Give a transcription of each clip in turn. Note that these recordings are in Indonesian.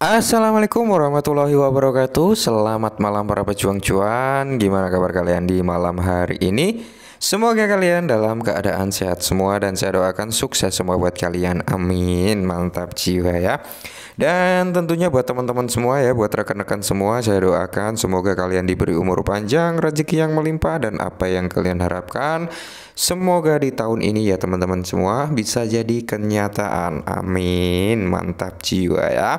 Assalamualaikum warahmatullahi wabarakatuh Selamat malam para pejuang cuan Gimana kabar kalian di malam hari ini? Semoga kalian dalam keadaan sehat semua Dan saya doakan sukses semua buat kalian Amin Mantap jiwa ya Dan tentunya buat teman-teman semua ya Buat rekan-rekan semua saya doakan Semoga kalian diberi umur panjang Rezeki yang melimpah Dan apa yang kalian harapkan Semoga di tahun ini ya teman-teman semua Bisa jadi kenyataan Amin Mantap jiwa ya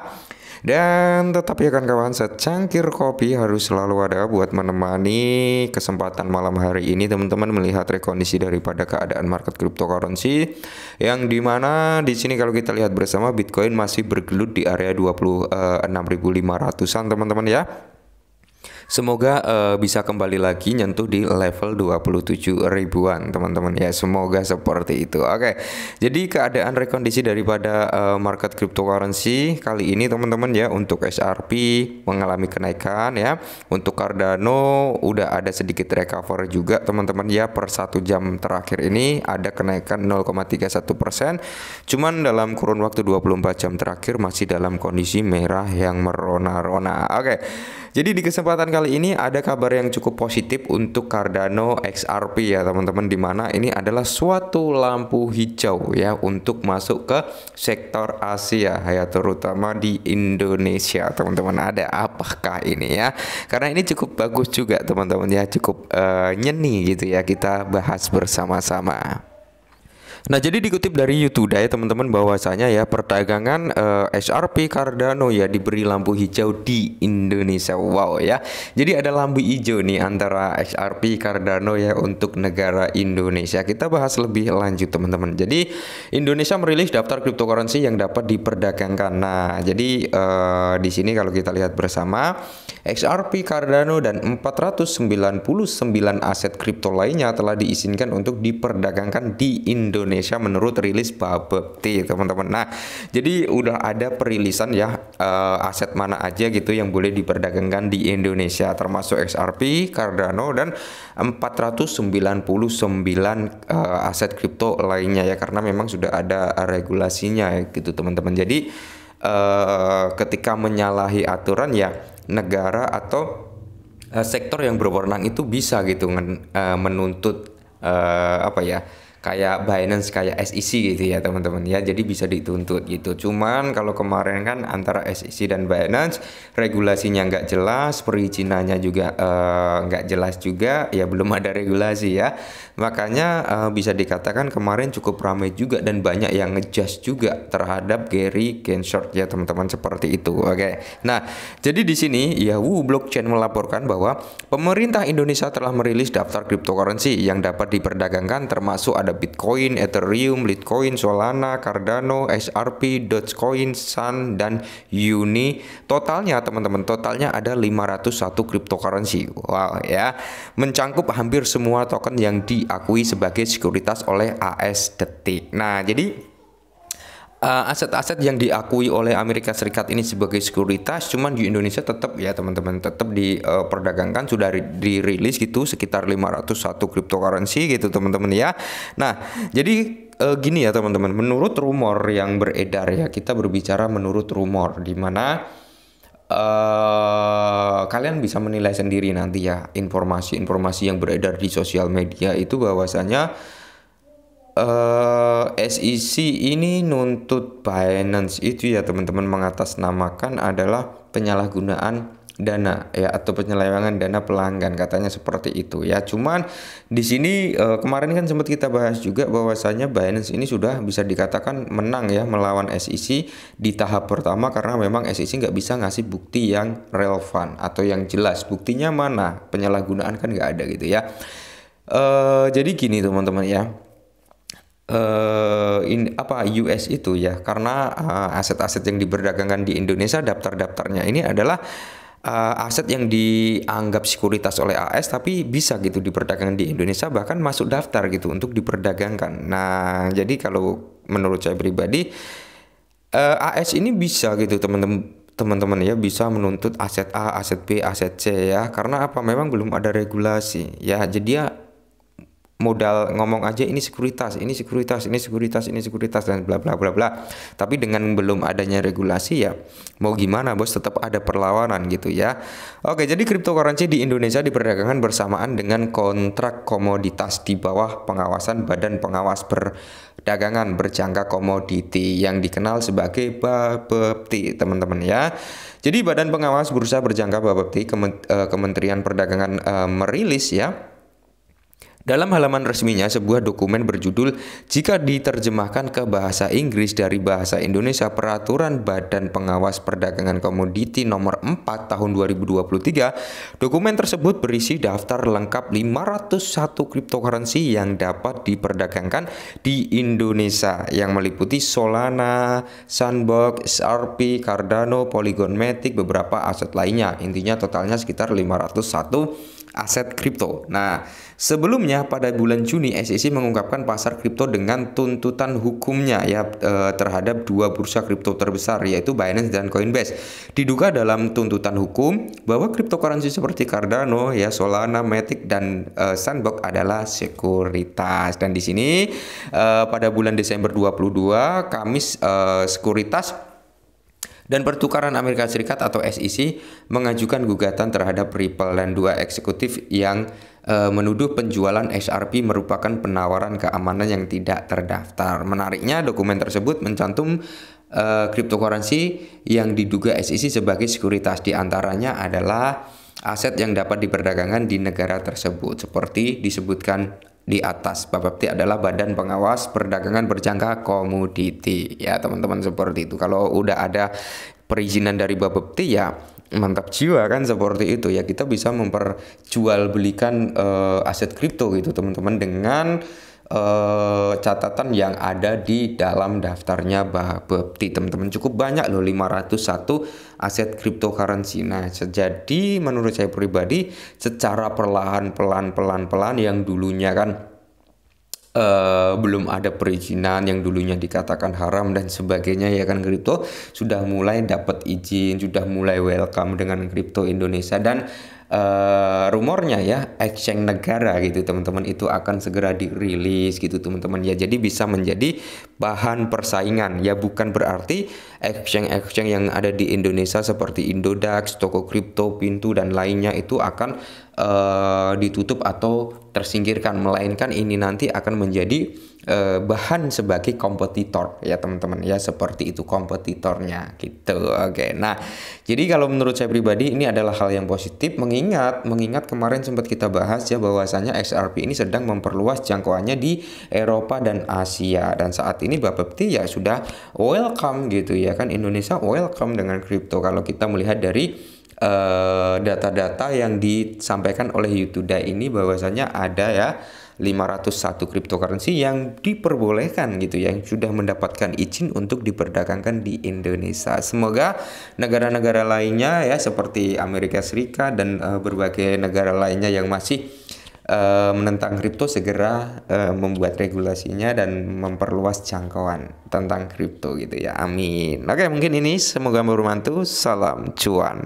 dan tetap ya kan kawan, secangkir kopi harus selalu ada buat menemani kesempatan malam hari ini teman-teman melihat rekondisi daripada keadaan market cryptocurrency yang dimana di sini kalau kita lihat bersama Bitcoin masih bergelut di area 26.500an eh, teman-teman ya. Semoga uh, bisa kembali lagi nyentuh di level 27 ribuan teman-teman ya. Semoga seperti itu. Oke. Jadi keadaan rekondisi daripada uh, market cryptocurrency kali ini teman-teman ya untuk SRP mengalami kenaikan ya. Untuk Cardano udah ada sedikit recover juga teman-teman ya per satu jam terakhir ini ada kenaikan 0,31%. persen. Cuman dalam kurun waktu 24 jam terakhir masih dalam kondisi merah yang merona-rona. Oke. Okay. Jadi di kesempatan kali ini ada kabar yang cukup positif untuk Cardano XRP ya teman-teman dimana ini adalah suatu lampu hijau ya untuk masuk ke sektor Asia ya terutama di Indonesia teman-teman ada apakah ini ya karena ini cukup bagus juga teman-teman ya cukup uh, nyeni gitu ya kita bahas bersama-sama. Nah, jadi dikutip dari YouTube ya teman-teman bahwasanya ya perdagangan eh, XRP Cardano ya diberi lampu hijau di Indonesia. Wow ya. Jadi ada lampu hijau nih antara SRP Cardano ya untuk negara Indonesia. Kita bahas lebih lanjut teman-teman. Jadi Indonesia merilis daftar cryptocurrency yang dapat diperdagangkan. Nah, jadi eh, di sini kalau kita lihat bersama XRP Cardano dan 499 aset kripto lainnya telah diizinkan untuk diperdagangkan di Indonesia Indonesia menurut rilis Babepti ya, teman-teman. Nah, jadi udah ada perilisan ya uh, aset mana aja gitu yang boleh diperdagangkan di Indonesia termasuk XRP, Cardano dan 499 uh, eh, aset kripto lainnya ya karena memang sudah ada regulasinya ya, gitu teman-teman. Jadi uh, ketika menyalahi aturan ya negara atau sektor yang berwenang itu bisa gitu men, uh, menuntut uh, apa ya kayak Binance kayak SEC gitu ya teman-teman ya jadi bisa dituntut gitu cuman kalau kemarin kan antara SEC dan Binance regulasinya nggak jelas perizinannya juga nggak eh, nggak jelas juga ya belum ada regulasi ya makanya uh, bisa dikatakan kemarin cukup ramai juga dan banyak yang ngejudge juga terhadap Gary Genshark ya teman-teman seperti itu oke okay. nah jadi di sini Yahoo Blockchain melaporkan bahwa pemerintah Indonesia telah merilis daftar cryptocurrency yang dapat diperdagangkan termasuk ada ada Bitcoin, Ethereum, Litecoin, Solana, Cardano, XRP, Dogecoin, Sun, dan Uni. Totalnya teman-teman, totalnya ada 501 cryptocurrency. Wow ya, mencangkup hampir semua token yang diakui sebagai sekuritas oleh AS Detik. Nah jadi Eh, aset-aset uh, yang diakui oleh Amerika Serikat ini sebagai sekuritas, cuman di Indonesia tetap ya teman-teman tetap diperdagangkan eh, uh, sudah dirilis gitu sekitar 501 cryptocurrency gitu teman-teman ya. Nah, jadi uh, gini ya teman-teman, menurut rumor yang beredar ya kita berbicara menurut rumor di mana Uh, kalian bisa menilai sendiri nanti ya informasi-informasi yang beredar di sosial media itu bahwasanya Eh, SEC ini nuntut Binance itu ya teman-teman mengatasnamakan adalah penyalahgunaan dana ya atau penyelewengan dana pelanggan katanya seperti itu ya cuman di sini uh, kemarin kan sempat kita bahas juga bahwasanya Binance ini sudah bisa dikatakan menang ya melawan SEC di tahap pertama karena memang SEC nggak bisa ngasih bukti yang relevan atau yang jelas buktinya mana penyalahgunaan kan nggak ada gitu ya uh, jadi gini teman-teman ya uh, in, apa US itu ya karena uh, aset-aset yang diperdagangkan di Indonesia daftar-daftarnya ini adalah uh, aset yang dianggap sekuritas oleh AS tapi bisa gitu diperdagangkan di Indonesia bahkan masuk daftar gitu untuk diperdagangkan. Nah, jadi kalau menurut saya pribadi uh, AS ini bisa gitu teman-teman teman-teman ya bisa menuntut aset A, aset B, aset C ya karena apa memang belum ada regulasi ya jadi ya modal ngomong aja ini sekuritas, ini sekuritas, ini sekuritas, ini sekuritas dan bla bla bla bla. Tapi dengan belum adanya regulasi ya mau gimana bos tetap ada perlawanan gitu ya. Oke, jadi cryptocurrency di Indonesia diperdagangkan bersamaan dengan kontrak komoditas di bawah pengawasan Badan Pengawas Perdagangan Berjangka Komoditi yang dikenal sebagai BAPEPTI, teman-teman ya. Jadi Badan Pengawas Bursa Berjangka BAPEPTI eh, Kementerian Perdagangan eh, merilis ya dalam halaman resminya, sebuah dokumen berjudul "Jika Diterjemahkan ke Bahasa Inggris dari Bahasa Indonesia Peraturan Badan Pengawas Perdagangan Komoditi Nomor 4 Tahun 2023", dokumen tersebut berisi daftar lengkap 501 cryptocurrency yang dapat diperdagangkan di Indonesia yang meliputi Solana, Sandbox, SRP, Cardano, Polygon Matic, beberapa aset lainnya. Intinya totalnya sekitar 501 aset kripto. Nah, sebelumnya pada bulan Juni SEC mengungkapkan pasar kripto dengan tuntutan hukumnya ya eh, terhadap dua bursa kripto terbesar yaitu Binance dan Coinbase. Diduga dalam tuntutan hukum bahwa cryptocurrency seperti Cardano ya Solana, Matic dan uh, Sandbox adalah sekuritas. Dan di sini uh, pada bulan Desember 22 Kamis uh, sekuritas dan Pertukaran Amerika Serikat atau SEC mengajukan gugatan terhadap Ripple dan dua eksekutif yang e, menuduh penjualan XRP merupakan penawaran keamanan yang tidak terdaftar. Menariknya dokumen tersebut mencantum e, eh, cryptocurrency yang diduga SEC sebagai sekuritas diantaranya adalah aset yang dapat diperdagangkan di negara tersebut seperti disebutkan di atas. Bapepti adalah Badan Pengawas Perdagangan Berjangka Komoditi. Ya, teman-teman seperti itu. Kalau udah ada perizinan dari Bapepti ya mantap jiwa kan seperti itu ya. Kita bisa memperjualbelikan uh, aset kripto gitu, teman-teman dengan uh, catatan yang ada di dalam daftarnya Bapepti teman-teman cukup banyak loh 501 aset cryptocurrency nah jadi menurut saya pribadi secara perlahan pelan pelan pelan yang dulunya kan Uh, belum ada perizinan yang dulunya dikatakan haram dan sebagainya ya kan kripto sudah mulai dapat izin sudah mulai welcome dengan kripto Indonesia dan uh, rumornya ya exchange negara gitu teman-teman itu akan segera dirilis gitu teman-teman ya jadi bisa menjadi bahan persaingan ya bukan berarti exchange exchange yang ada di Indonesia seperti Indodax, toko kripto, pintu dan lainnya itu akan uh, ditutup atau tersingkirkan melainkan ini nanti akan menjadi eh, bahan sebagai kompetitor ya teman-teman ya seperti itu kompetitornya gitu. Oke. Nah, jadi kalau menurut saya pribadi ini adalah hal yang positif mengingat mengingat kemarin sempat kita bahas ya bahwasannya XRP ini sedang memperluas jangkauannya di Eropa dan Asia dan saat ini Bapepti ya sudah welcome gitu ya kan Indonesia welcome dengan kripto kalau kita melihat dari eh, data-data uh, yang disampaikan oleh Youtuda ini bahwasanya ada ya 501 cryptocurrency yang diperbolehkan gitu yang sudah mendapatkan izin untuk diperdagangkan di Indonesia. Semoga negara-negara lainnya ya seperti Amerika Serikat dan uh, berbagai negara lainnya yang masih uh, menentang kripto segera uh, membuat regulasinya dan memperluas jangkauan tentang kripto gitu ya. Amin. Oke, mungkin ini semoga bermanfaat. Salam cuan.